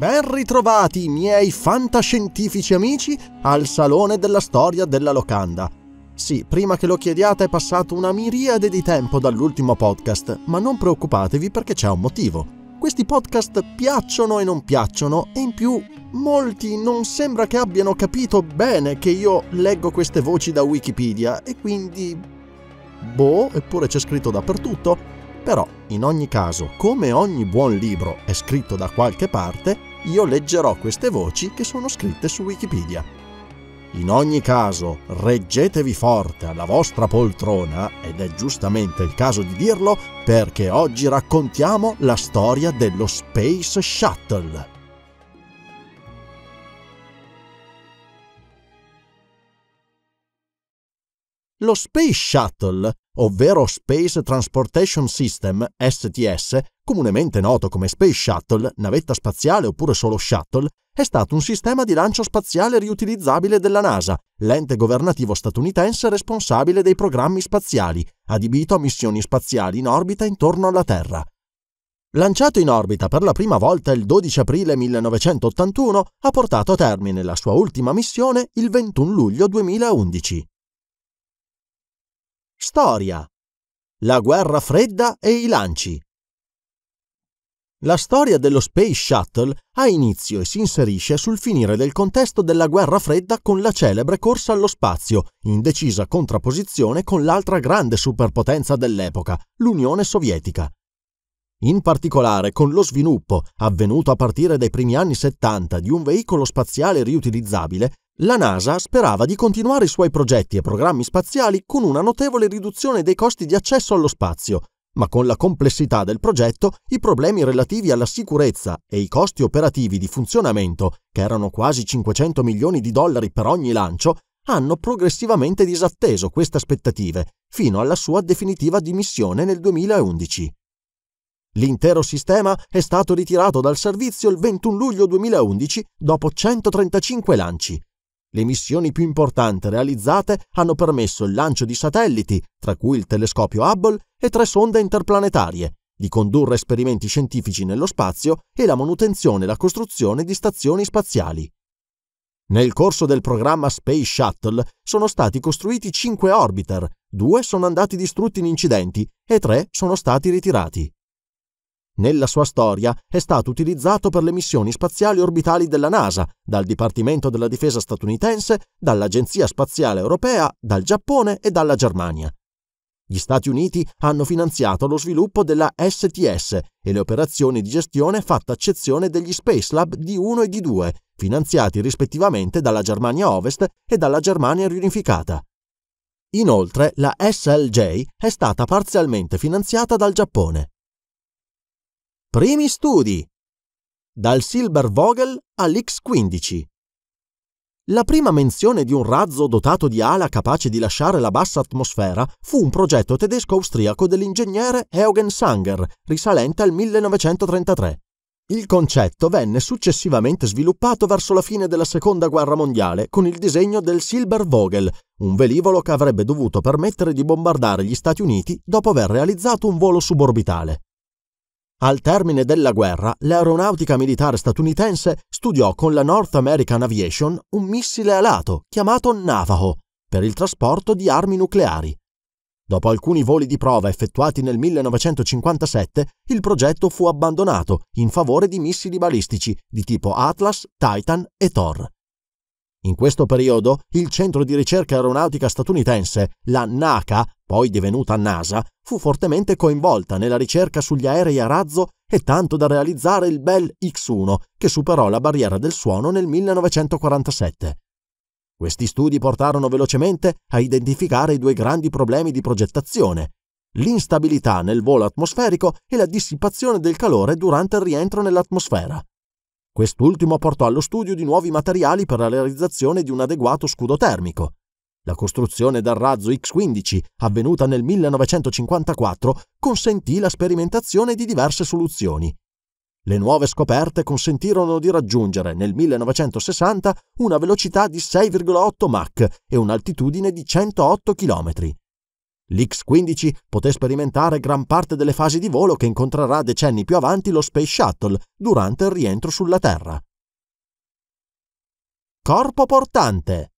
Ben ritrovati, miei fantascientifici amici, al Salone della Storia della Locanda. Sì, prima che lo chiediate è passato una miriade di tempo dall'ultimo podcast, ma non preoccupatevi perché c'è un motivo. Questi podcast piacciono e non piacciono, e in più molti non sembra che abbiano capito bene che io leggo queste voci da Wikipedia, e quindi... Boh, eppure c'è scritto dappertutto, però, in ogni caso, come ogni buon libro è scritto da qualche parte, io leggerò queste voci che sono scritte su Wikipedia. In ogni caso, reggetevi forte alla vostra poltrona, ed è giustamente il caso di dirlo, perché oggi raccontiamo la storia dello Space Shuttle. Lo Space Shuttle, ovvero Space Transportation System STS, comunemente noto come Space Shuttle, navetta spaziale oppure solo Shuttle, è stato un sistema di lancio spaziale riutilizzabile della NASA, l'ente governativo statunitense responsabile dei programmi spaziali, adibito a missioni spaziali in orbita intorno alla Terra. Lanciato in orbita per la prima volta il 12 aprile 1981, ha portato a termine la sua ultima missione il 21 luglio 2011. Storia. La guerra fredda e i lanci. La storia dello Space Shuttle ha inizio e si inserisce sul finire del contesto della guerra fredda con la celebre corsa allo spazio, in decisa contrapposizione con l'altra grande superpotenza dell'epoca, l'Unione Sovietica. In particolare con lo sviluppo, avvenuto a partire dai primi anni 70, di un veicolo spaziale riutilizzabile, la NASA sperava di continuare i suoi progetti e programmi spaziali con una notevole riduzione dei costi di accesso allo spazio, ma con la complessità del progetto i problemi relativi alla sicurezza e i costi operativi di funzionamento, che erano quasi 500 milioni di dollari per ogni lancio, hanno progressivamente disatteso queste aspettative fino alla sua definitiva dimissione nel 2011. L'intero sistema è stato ritirato dal servizio il 21 luglio 2011 dopo 135 lanci, le missioni più importanti realizzate hanno permesso il lancio di satelliti, tra cui il telescopio Hubble e tre sonde interplanetarie, di condurre esperimenti scientifici nello spazio e la manutenzione e la costruzione di stazioni spaziali. Nel corso del programma Space Shuttle sono stati costruiti cinque orbiter, due sono andati distrutti in incidenti e tre sono stati ritirati. Nella sua storia è stato utilizzato per le missioni spaziali orbitali della NASA, dal Dipartimento della Difesa statunitense, dall'Agenzia Spaziale Europea, dal Giappone e dalla Germania. Gli Stati Uniti hanno finanziato lo sviluppo della STS e le operazioni di gestione fatta eccezione degli Space Lab D1 e D2, finanziati rispettivamente dalla Germania Ovest e dalla Germania riunificata. Inoltre la SLJ è stata parzialmente finanziata dal Giappone. Primi studi. Dal Silber Vogel all'X-15. La prima menzione di un razzo dotato di ala capace di lasciare la bassa atmosfera fu un progetto tedesco-austriaco dell'ingegnere Eugen Sanger, risalente al 1933. Il concetto venne successivamente sviluppato verso la fine della Seconda Guerra Mondiale con il disegno del Silber Vogel, un velivolo che avrebbe dovuto permettere di bombardare gli Stati Uniti dopo aver realizzato un volo suborbitale. Al termine della guerra, l'aeronautica militare statunitense studiò con la North American Aviation un missile alato chiamato Navajo per il trasporto di armi nucleari. Dopo alcuni voli di prova effettuati nel 1957, il progetto fu abbandonato in favore di missili balistici di tipo Atlas, Titan e Thor. In questo periodo, il centro di ricerca aeronautica statunitense, la NACA, poi divenuta NASA, fu fortemente coinvolta nella ricerca sugli aerei a razzo e tanto da realizzare il Bell X1, che superò la barriera del suono nel 1947. Questi studi portarono velocemente a identificare i due grandi problemi di progettazione, l'instabilità nel volo atmosferico e la dissipazione del calore durante il rientro nell'atmosfera. Quest'ultimo portò allo studio di nuovi materiali per la realizzazione di un adeguato scudo termico. La costruzione del razzo X-15, avvenuta nel 1954, consentì la sperimentazione di diverse soluzioni. Le nuove scoperte consentirono di raggiungere nel 1960 una velocità di 6,8 Mach e un'altitudine di 108 km. L'X-15 poté sperimentare gran parte delle fasi di volo che incontrerà decenni più avanti lo Space Shuttle durante il rientro sulla Terra. Corpo portante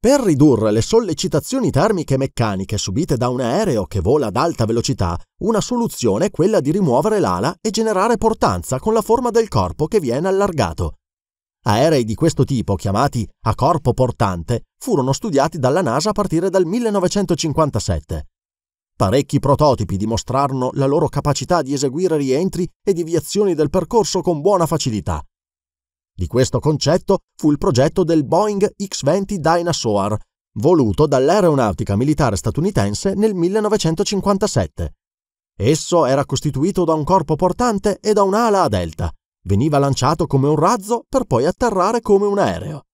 per ridurre le sollecitazioni termiche e meccaniche subite da un aereo che vola ad alta velocità, una soluzione è quella di rimuovere l'ala e generare portanza con la forma del corpo che viene allargato. Aerei di questo tipo, chiamati a corpo portante, furono studiati dalla NASA a partire dal 1957. Parecchi prototipi dimostrarono la loro capacità di eseguire rientri e deviazioni del percorso con buona facilità, di questo concetto fu il progetto del Boeing X-20 Dinosaur, voluto dall'aeronautica militare statunitense nel 1957. Esso era costituito da un corpo portante e da un'ala a delta. Veniva lanciato come un razzo per poi atterrare come un aereo.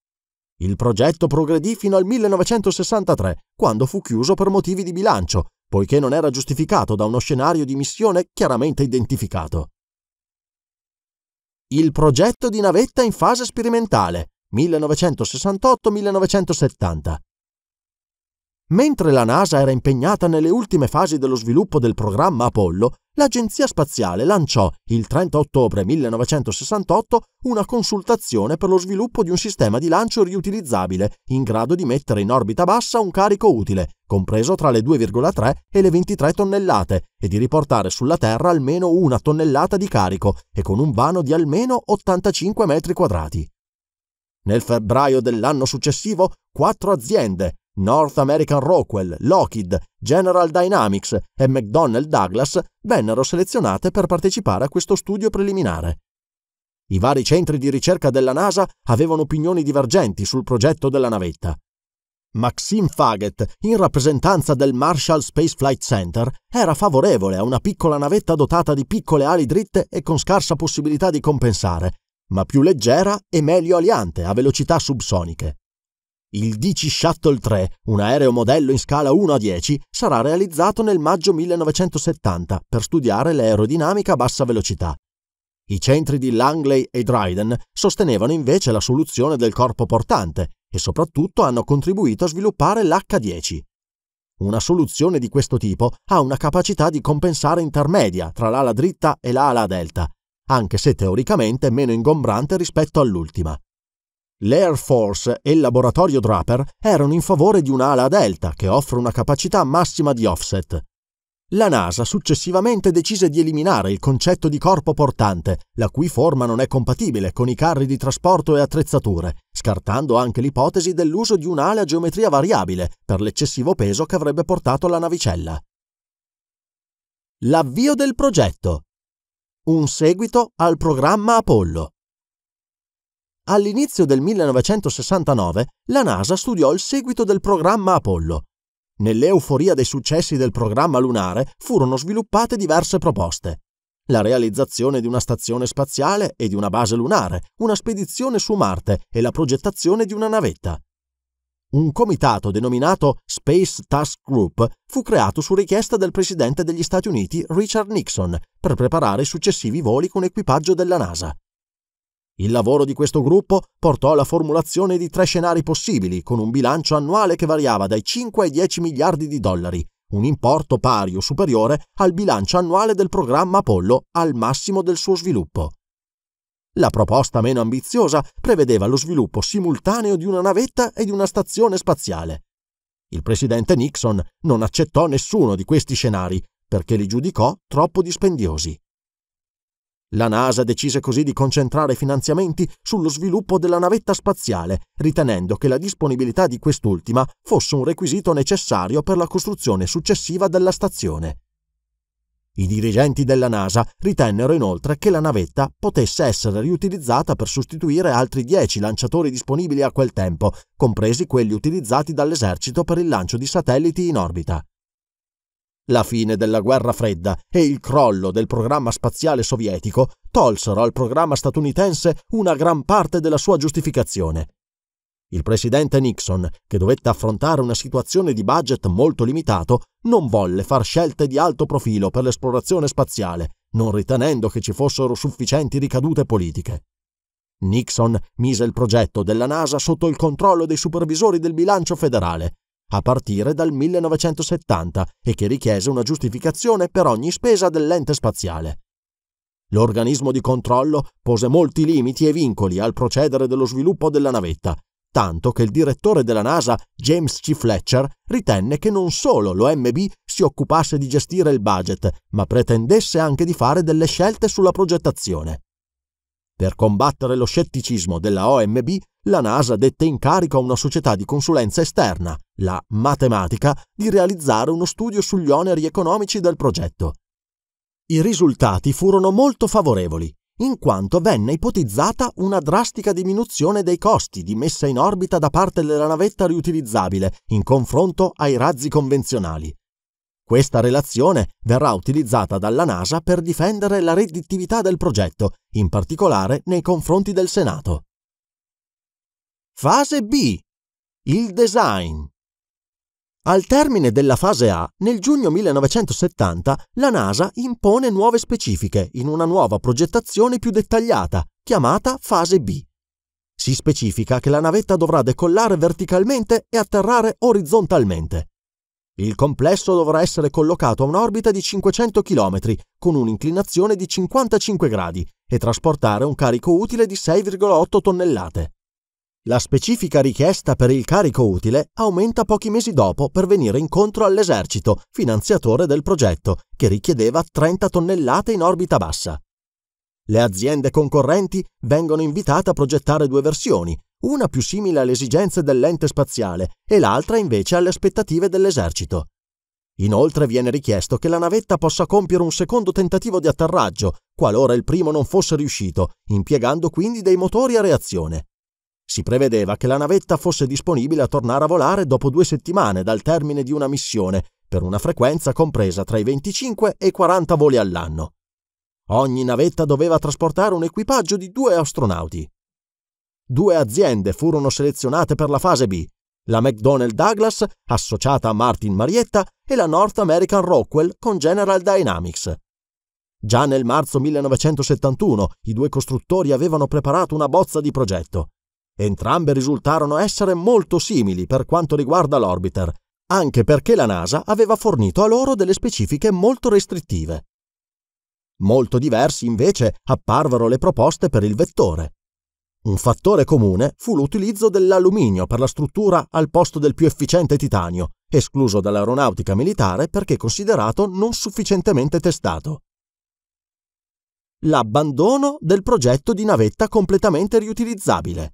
Il progetto progredì fino al 1963, quando fu chiuso per motivi di bilancio, poiché non era giustificato da uno scenario di missione chiaramente identificato. Il progetto di navetta in fase sperimentale 1968-1970 Mentre la NASA era impegnata nelle ultime fasi dello sviluppo del programma Apollo, l'Agenzia Spaziale lanciò il 30 ottobre 1968 una consultazione per lo sviluppo di un sistema di lancio riutilizzabile in grado di mettere in orbita bassa un carico utile, compreso tra le 2,3 e le 23 tonnellate, e di riportare sulla Terra almeno una tonnellata di carico e con un vano di almeno 85 metri quadrati. Nel febbraio dell'anno successivo, quattro aziende, North American Rockwell, Lockheed, General Dynamics e McDonnell Douglas vennero selezionate per partecipare a questo studio preliminare. I vari centri di ricerca della NASA avevano opinioni divergenti sul progetto della navetta. Maxime Faget, in rappresentanza del Marshall Space Flight Center, era favorevole a una piccola navetta dotata di piccole ali dritte e con scarsa possibilità di compensare, ma più leggera e meglio aliante a velocità subsoniche. Il DC Shuttle 3, un aereo modello in scala 1 a 10, sarà realizzato nel maggio 1970 per studiare l'aerodinamica a bassa velocità. I centri di Langley e Dryden sostenevano invece la soluzione del corpo portante e soprattutto hanno contribuito a sviluppare l'H10. Una soluzione di questo tipo ha una capacità di compensare intermedia tra l'ala dritta e l'ala delta, anche se teoricamente meno ingombrante rispetto all'ultima. L'Air Force e il laboratorio Draper erano in favore di un'ala delta che offre una capacità massima di offset. La NASA successivamente decise di eliminare il concetto di corpo portante, la cui forma non è compatibile con i carri di trasporto e attrezzature, scartando anche l'ipotesi dell'uso di un'ala a geometria variabile per l'eccessivo peso che avrebbe portato la navicella. L'avvio del progetto. Un seguito al programma Apollo. All'inizio del 1969 la NASA studiò il seguito del programma Apollo. Nell'euforia dei successi del programma lunare furono sviluppate diverse proposte. La realizzazione di una stazione spaziale e di una base lunare, una spedizione su Marte e la progettazione di una navetta. Un comitato denominato Space Task Group fu creato su richiesta del presidente degli Stati Uniti Richard Nixon per preparare i successivi voli con equipaggio della NASA. Il lavoro di questo gruppo portò alla formulazione di tre scenari possibili, con un bilancio annuale che variava dai 5 ai 10 miliardi di dollari, un importo pari o superiore al bilancio annuale del programma Apollo al massimo del suo sviluppo. La proposta meno ambiziosa prevedeva lo sviluppo simultaneo di una navetta e di una stazione spaziale. Il presidente Nixon non accettò nessuno di questi scenari perché li giudicò troppo dispendiosi. La NASA decise così di concentrare finanziamenti sullo sviluppo della navetta spaziale, ritenendo che la disponibilità di quest'ultima fosse un requisito necessario per la costruzione successiva della stazione. I dirigenti della NASA ritennero inoltre che la navetta potesse essere riutilizzata per sostituire altri dieci lanciatori disponibili a quel tempo, compresi quelli utilizzati dall'esercito per il lancio di satelliti in orbita. La fine della guerra fredda e il crollo del programma spaziale sovietico tolsero al programma statunitense una gran parte della sua giustificazione. Il presidente Nixon, che dovette affrontare una situazione di budget molto limitato, non volle far scelte di alto profilo per l'esplorazione spaziale, non ritenendo che ci fossero sufficienti ricadute politiche. Nixon mise il progetto della NASA sotto il controllo dei supervisori del bilancio federale, a partire dal 1970 e che richiese una giustificazione per ogni spesa dell'ente spaziale. L'organismo di controllo pose molti limiti e vincoli al procedere dello sviluppo della navetta, tanto che il direttore della NASA, James C. Fletcher, ritenne che non solo l'OMB si occupasse di gestire il budget, ma pretendesse anche di fare delle scelte sulla progettazione. Per combattere lo scetticismo della OMB la NASA dette in carico a una società di consulenza esterna, la Matematica, di realizzare uno studio sugli oneri economici del progetto. I risultati furono molto favorevoli, in quanto venne ipotizzata una drastica diminuzione dei costi di messa in orbita da parte della navetta riutilizzabile in confronto ai razzi convenzionali. Questa relazione verrà utilizzata dalla NASA per difendere la redditività del progetto, in particolare nei confronti del Senato. Fase B. Il design. Al termine della fase A, nel giugno 1970, la NASA impone nuove specifiche in una nuova progettazione più dettagliata, chiamata fase B. Si specifica che la navetta dovrà decollare verticalmente e atterrare orizzontalmente. Il complesso dovrà essere collocato a un'orbita di 500 km, con un'inclinazione di 55 gradi, e trasportare un carico utile di 6,8 tonnellate. La specifica richiesta per il carico utile aumenta pochi mesi dopo per venire incontro all'esercito, finanziatore del progetto, che richiedeva 30 tonnellate in orbita bassa. Le aziende concorrenti vengono invitate a progettare due versioni, una più simile alle esigenze dell'ente spaziale e l'altra invece alle aspettative dell'esercito. Inoltre viene richiesto che la navetta possa compiere un secondo tentativo di atterraggio, qualora il primo non fosse riuscito, impiegando quindi dei motori a reazione. Si prevedeva che la navetta fosse disponibile a tornare a volare dopo due settimane dal termine di una missione, per una frequenza compresa tra i 25 e i 40 voli all'anno. Ogni navetta doveva trasportare un equipaggio di due astronauti. Due aziende furono selezionate per la fase B, la McDonnell Douglas, associata a Martin Marietta, e la North American Rockwell con General Dynamics. Già nel marzo 1971 i due costruttori avevano preparato una bozza di progetto. Entrambe risultarono essere molto simili per quanto riguarda l'orbiter, anche perché la NASA aveva fornito a loro delle specifiche molto restrittive. Molto diversi invece apparvero le proposte per il vettore. Un fattore comune fu l'utilizzo dell'alluminio per la struttura al posto del più efficiente titanio, escluso dall'aeronautica militare perché considerato non sufficientemente testato. L'abbandono del progetto di navetta completamente riutilizzabile.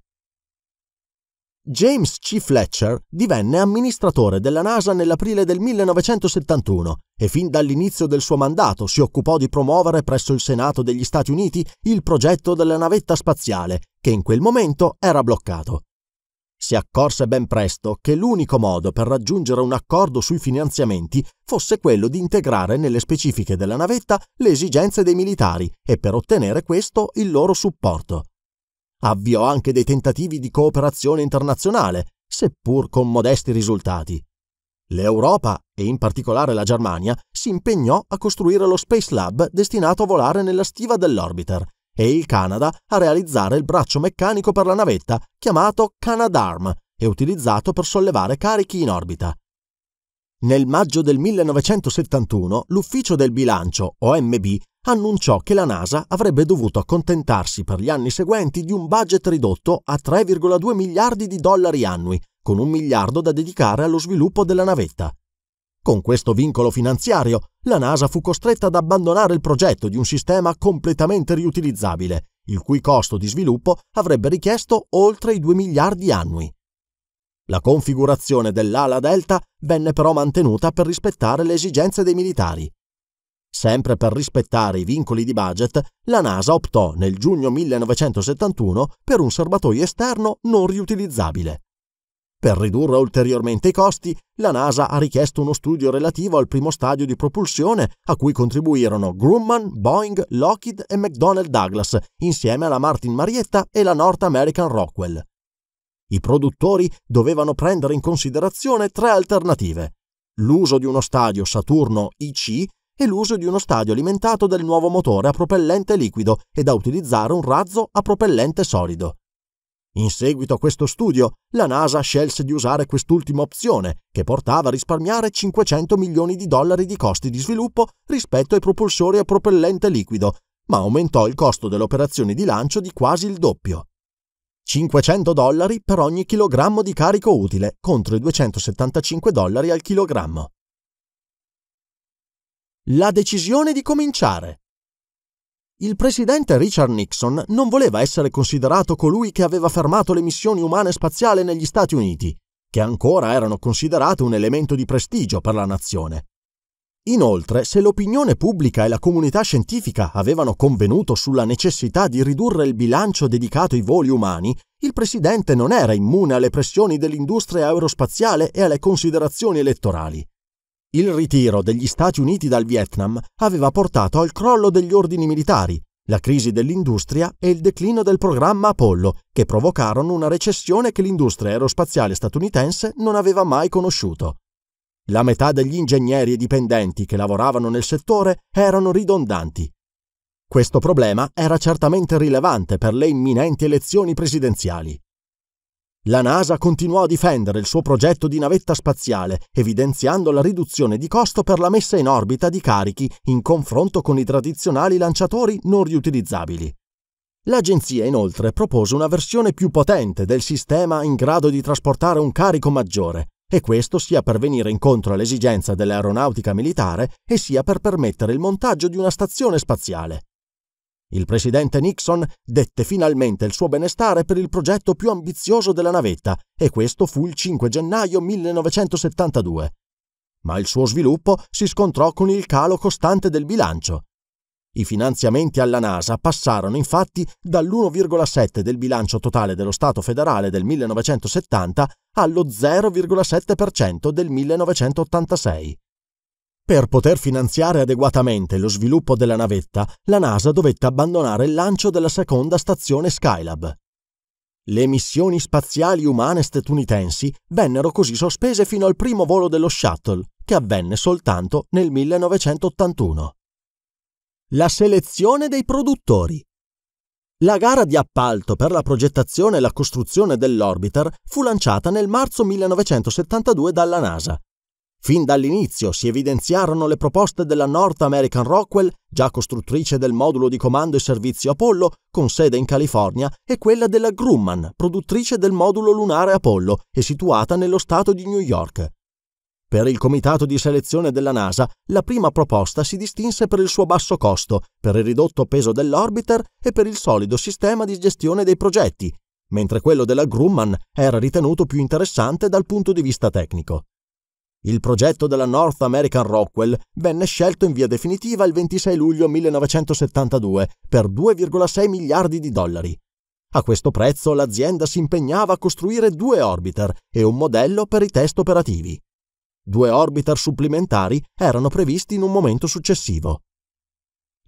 James C. Fletcher divenne amministratore della NASA nell'aprile del 1971 e fin dall'inizio del suo mandato si occupò di promuovere presso il Senato degli Stati Uniti il progetto della navetta spaziale, che in quel momento era bloccato. Si accorse ben presto che l'unico modo per raggiungere un accordo sui finanziamenti fosse quello di integrare nelle specifiche della navetta le esigenze dei militari e per ottenere questo il loro supporto avviò anche dei tentativi di cooperazione internazionale, seppur con modesti risultati. L'Europa, e in particolare la Germania, si impegnò a costruire lo Space Lab destinato a volare nella stiva dell'orbiter e il Canada a realizzare il braccio meccanico per la navetta chiamato Canadarm e utilizzato per sollevare carichi in orbita. Nel maggio del 1971 l'Ufficio del Bilancio, OMB, annunciò che la NASA avrebbe dovuto accontentarsi per gli anni seguenti di un budget ridotto a 3,2 miliardi di dollari annui, con un miliardo da dedicare allo sviluppo della navetta. Con questo vincolo finanziario, la NASA fu costretta ad abbandonare il progetto di un sistema completamente riutilizzabile, il cui costo di sviluppo avrebbe richiesto oltre i 2 miliardi annui. La configurazione dell'ala delta venne però mantenuta per rispettare le esigenze dei militari. Sempre per rispettare i vincoli di budget, la NASA optò nel giugno 1971 per un serbatoio esterno non riutilizzabile. Per ridurre ulteriormente i costi, la NASA ha richiesto uno studio relativo al primo stadio di propulsione a cui contribuirono Grumman, Boeing, Lockheed e McDonnell Douglas, insieme alla Martin Marietta e la North American Rockwell. I produttori dovevano prendere in considerazione tre alternative l'uso di uno stadio Saturno IC e l'uso di uno stadio alimentato dal nuovo motore a propellente liquido e da utilizzare un razzo a propellente solido. In seguito a questo studio, la NASA scelse di usare quest'ultima opzione, che portava a risparmiare 500 milioni di dollari di costi di sviluppo rispetto ai propulsori a propellente liquido, ma aumentò il costo delle operazioni di lancio di quasi il doppio. 500 dollari per ogni chilogrammo di carico utile contro i 275 dollari al chilogrammo la decisione di cominciare. Il presidente Richard Nixon non voleva essere considerato colui che aveva fermato le missioni umane spaziali negli Stati Uniti, che ancora erano considerate un elemento di prestigio per la nazione. Inoltre, se l'opinione pubblica e la comunità scientifica avevano convenuto sulla necessità di ridurre il bilancio dedicato ai voli umani, il presidente non era immune alle pressioni dell'industria aerospaziale e alle considerazioni elettorali. Il ritiro degli Stati Uniti dal Vietnam aveva portato al crollo degli ordini militari, la crisi dell'industria e il declino del programma Apollo, che provocarono una recessione che l'industria aerospaziale statunitense non aveva mai conosciuto. La metà degli ingegneri e dipendenti che lavoravano nel settore erano ridondanti. Questo problema era certamente rilevante per le imminenti elezioni presidenziali. La NASA continuò a difendere il suo progetto di navetta spaziale, evidenziando la riduzione di costo per la messa in orbita di carichi in confronto con i tradizionali lanciatori non riutilizzabili. L'agenzia inoltre propose una versione più potente del sistema in grado di trasportare un carico maggiore, e questo sia per venire incontro all'esigenza dell'aeronautica militare e sia per permettere il montaggio di una stazione spaziale il presidente Nixon dette finalmente il suo benestare per il progetto più ambizioso della navetta e questo fu il 5 gennaio 1972. Ma il suo sviluppo si scontrò con il calo costante del bilancio. I finanziamenti alla NASA passarono infatti dall'1,7 del bilancio totale dello Stato federale del 1970 allo 0,7% del 1986. Per poter finanziare adeguatamente lo sviluppo della navetta, la NASA dovette abbandonare il lancio della seconda stazione Skylab. Le missioni spaziali umane statunitensi vennero così sospese fino al primo volo dello shuttle, che avvenne soltanto nel 1981. La selezione dei produttori. La gara di appalto per la progettazione e la costruzione dell'orbiter fu lanciata nel marzo 1972 dalla NASA Fin dall'inizio si evidenziarono le proposte della North American Rockwell, già costruttrice del modulo di comando e servizio Apollo, con sede in California, e quella della Grumman, produttrice del modulo lunare Apollo e situata nello stato di New York. Per il comitato di selezione della NASA, la prima proposta si distinse per il suo basso costo, per il ridotto peso dell'orbiter e per il solido sistema di gestione dei progetti, mentre quello della Grumman era ritenuto più interessante dal punto di vista tecnico. Il progetto della North American Rockwell venne scelto in via definitiva il 26 luglio 1972 per 2,6 miliardi di dollari. A questo prezzo l'azienda si impegnava a costruire due orbiter e un modello per i test operativi. Due orbiter supplementari erano previsti in un momento successivo.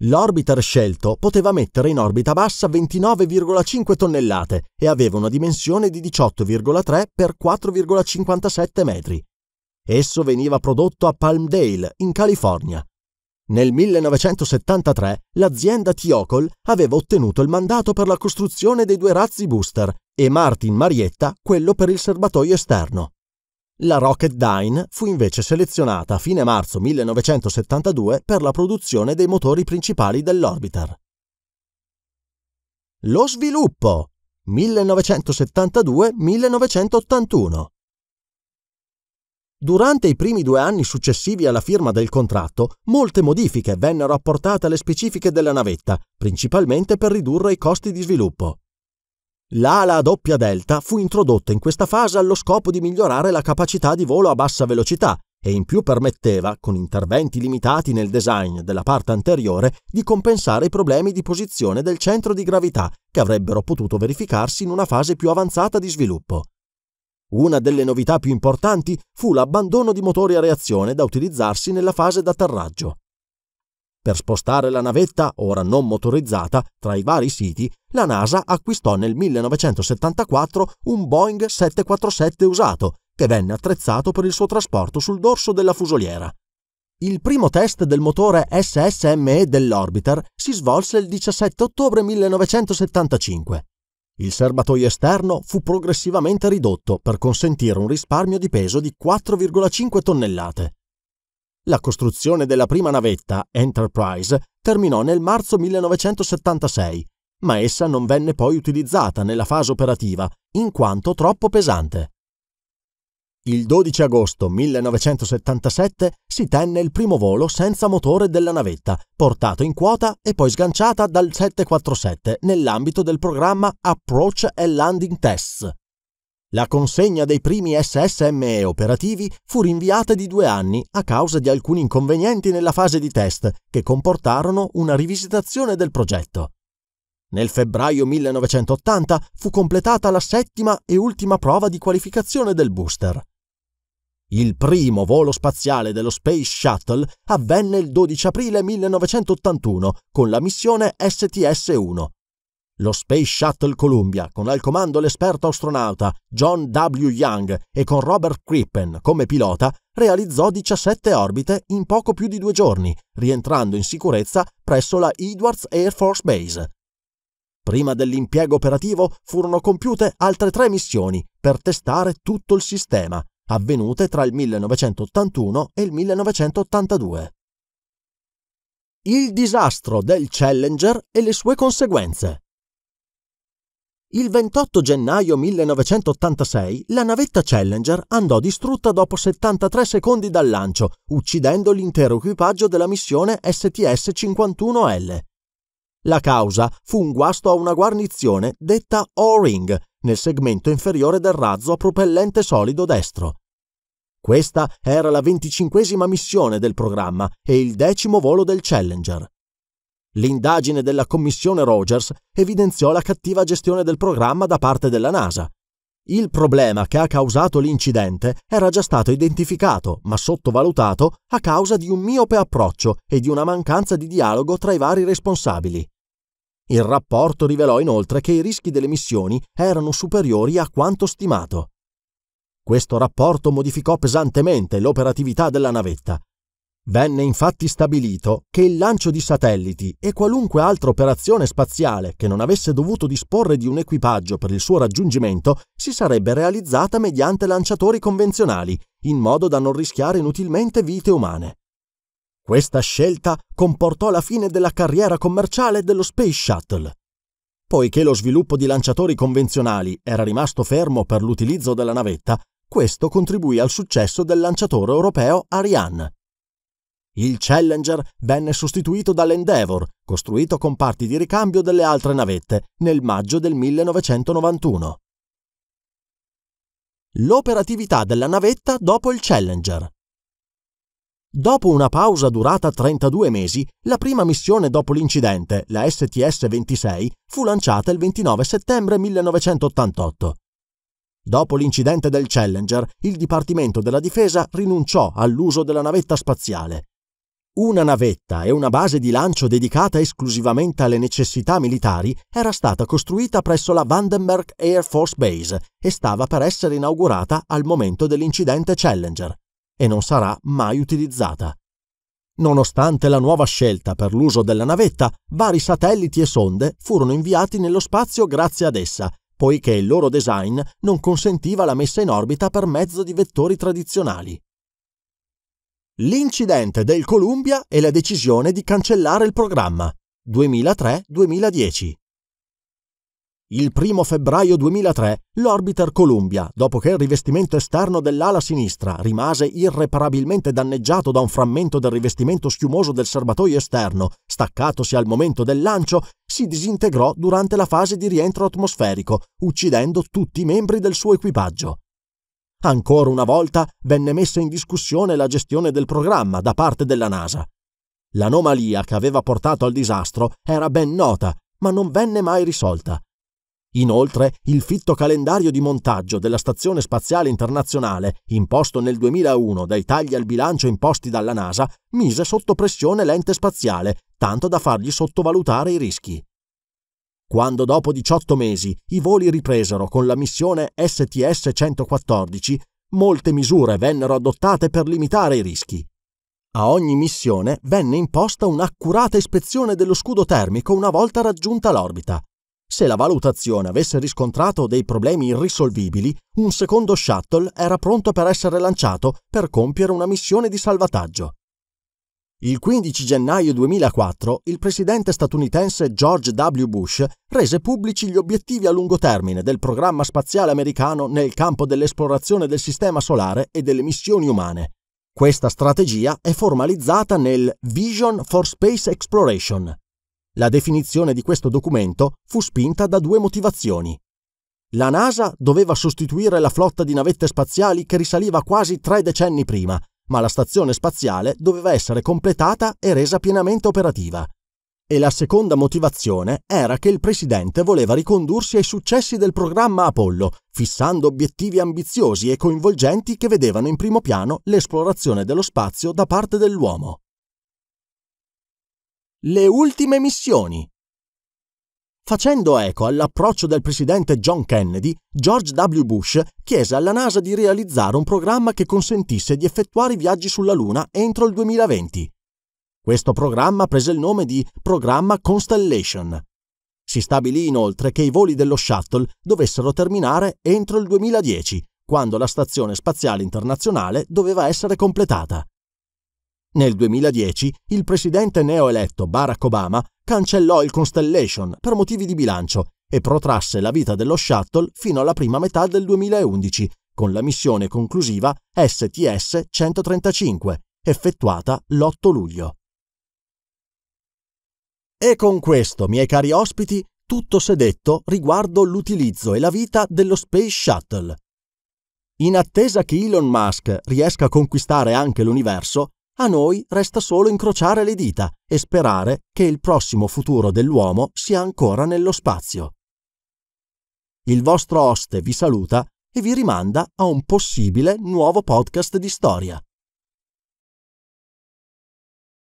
L'orbiter scelto poteva mettere in orbita bassa 29,5 tonnellate e aveva una dimensione di 18,3 x 4,57 metri, Esso veniva prodotto a Palmdale, in California. Nel 1973 l'azienda Tiocol aveva ottenuto il mandato per la costruzione dei due razzi booster e Martin Marietta quello per il serbatoio esterno. La Rocketdyne fu invece selezionata a fine marzo 1972 per la produzione dei motori principali dell'orbiter. Lo sviluppo 1972-1981 Durante i primi due anni successivi alla firma del contratto, molte modifiche vennero apportate alle specifiche della navetta, principalmente per ridurre i costi di sviluppo. L'ala a doppia delta fu introdotta in questa fase allo scopo di migliorare la capacità di volo a bassa velocità e in più permetteva, con interventi limitati nel design della parte anteriore, di compensare i problemi di posizione del centro di gravità che avrebbero potuto verificarsi in una fase più avanzata di sviluppo. Una delle novità più importanti fu l'abbandono di motori a reazione da utilizzarsi nella fase d'atterraggio. Per spostare la navetta, ora non motorizzata, tra i vari siti, la NASA acquistò nel 1974 un Boeing 747 usato, che venne attrezzato per il suo trasporto sul dorso della fusoliera. Il primo test del motore SSME dell'Orbiter si svolse il 17 ottobre 1975. Il serbatoio esterno fu progressivamente ridotto per consentire un risparmio di peso di 4,5 tonnellate. La costruzione della prima navetta, Enterprise, terminò nel marzo 1976, ma essa non venne poi utilizzata nella fase operativa in quanto troppo pesante. Il 12 agosto 1977 si tenne il primo volo senza motore della navetta, portato in quota e poi sganciata dal 747 nell'ambito del programma Approach and Landing Tests. La consegna dei primi SSME operativi fu rinviata di due anni a causa di alcuni inconvenienti nella fase di test che comportarono una rivisitazione del progetto. Nel febbraio 1980 fu completata la settima e ultima prova di qualificazione del booster. Il primo volo spaziale dello Space Shuttle avvenne il 12 aprile 1981 con la missione STS-1. Lo Space Shuttle Columbia, con al comando l'esperto astronauta John W. Young e con Robert Crippen come pilota, realizzò 17 orbite in poco più di due giorni, rientrando in sicurezza presso la Edwards Air Force Base. Prima dell'impiego operativo furono compiute altre tre missioni per testare tutto il sistema, avvenute tra il 1981 e il 1982. Il disastro del Challenger e le sue conseguenze. Il 28 gennaio 1986 la navetta Challenger andò distrutta dopo 73 secondi dal lancio, uccidendo l'intero equipaggio della missione STS-51L. La causa fu un guasto a una guarnizione detta O-ring, nel segmento inferiore del razzo a propellente solido destro. Questa era la venticinquesima missione del programma e il decimo volo del Challenger. L'indagine della commissione Rogers evidenziò la cattiva gestione del programma da parte della NASA. Il problema che ha causato l'incidente era già stato identificato, ma sottovalutato, a causa di un miope approccio e di una mancanza di dialogo tra i vari responsabili. Il rapporto rivelò inoltre che i rischi delle missioni erano superiori a quanto stimato. Questo rapporto modificò pesantemente l'operatività della navetta. Venne infatti stabilito che il lancio di satelliti e qualunque altra operazione spaziale che non avesse dovuto disporre di un equipaggio per il suo raggiungimento si sarebbe realizzata mediante lanciatori convenzionali, in modo da non rischiare inutilmente vite umane. Questa scelta comportò la fine della carriera commerciale dello Space Shuttle. Poiché lo sviluppo di lanciatori convenzionali era rimasto fermo per l'utilizzo della navetta, questo contribuì al successo del lanciatore europeo Ariane. Il Challenger venne sostituito dall'Endeavour, costruito con parti di ricambio delle altre navette, nel maggio del 1991. L'operatività della navetta dopo il Challenger. Dopo una pausa durata 32 mesi, la prima missione dopo l'incidente, la STS-26, fu lanciata il 29 settembre 1988. Dopo l'incidente del Challenger, il Dipartimento della Difesa rinunciò all'uso della navetta spaziale. Una navetta e una base di lancio dedicata esclusivamente alle necessità militari era stata costruita presso la Vandenberg Air Force Base e stava per essere inaugurata al momento dell'incidente Challenger e non sarà mai utilizzata. Nonostante la nuova scelta per l'uso della navetta, vari satelliti e sonde furono inviati nello spazio grazie ad essa, poiché il loro design non consentiva la messa in orbita per mezzo di vettori tradizionali. L'incidente del Columbia e la decisione di cancellare il programma 2003-2010. Il 1 febbraio 2003 l'Orbiter Columbia, dopo che il rivestimento esterno dell'ala sinistra rimase irreparabilmente danneggiato da un frammento del rivestimento schiumoso del serbatoio esterno, staccatosi al momento del lancio, si disintegrò durante la fase di rientro atmosferico, uccidendo tutti i membri del suo equipaggio. Ancora una volta venne messa in discussione la gestione del programma da parte della NASA. L'anomalia che aveva portato al disastro era ben nota, ma non venne mai risolta Inoltre, il fitto calendario di montaggio della Stazione Spaziale Internazionale, imposto nel 2001 dai tagli al bilancio imposti dalla NASA, mise sotto pressione l'ente spaziale, tanto da fargli sottovalutare i rischi. Quando dopo 18 mesi i voli ripresero con la missione STS-114, molte misure vennero adottate per limitare i rischi. A ogni missione venne imposta un'accurata ispezione dello scudo termico una volta raggiunta l'orbita, se la valutazione avesse riscontrato dei problemi irrisolvibili, un secondo shuttle era pronto per essere lanciato per compiere una missione di salvataggio. Il 15 gennaio 2004 il presidente statunitense George W. Bush rese pubblici gli obiettivi a lungo termine del programma spaziale americano nel campo dell'esplorazione del Sistema Solare e delle missioni umane. Questa strategia è formalizzata nel Vision for Space Exploration, la definizione di questo documento fu spinta da due motivazioni. La NASA doveva sostituire la flotta di navette spaziali che risaliva quasi tre decenni prima, ma la stazione spaziale doveva essere completata e resa pienamente operativa. E la seconda motivazione era che il presidente voleva ricondursi ai successi del programma Apollo, fissando obiettivi ambiziosi e coinvolgenti che vedevano in primo piano l'esplorazione dello spazio da parte dell'uomo le ultime missioni. Facendo eco all'approccio del presidente John Kennedy, George W. Bush chiese alla NASA di realizzare un programma che consentisse di effettuare i viaggi sulla Luna entro il 2020. Questo programma prese il nome di Programma Constellation. Si stabilì inoltre che i voli dello shuttle dovessero terminare entro il 2010, quando la Stazione Spaziale Internazionale doveva essere completata. Nel 2010 il presidente neoeletto Barack Obama cancellò il Constellation per motivi di bilancio e protrasse la vita dello shuttle fino alla prima metà del 2011 con la missione conclusiva STS-135, effettuata l'8 luglio. E con questo, miei cari ospiti, tutto si è detto riguardo l'utilizzo e la vita dello Space Shuttle. In attesa che Elon Musk riesca a conquistare anche l'universo, a noi resta solo incrociare le dita e sperare che il prossimo futuro dell'uomo sia ancora nello spazio. Il vostro oste vi saluta e vi rimanda a un possibile nuovo podcast di storia.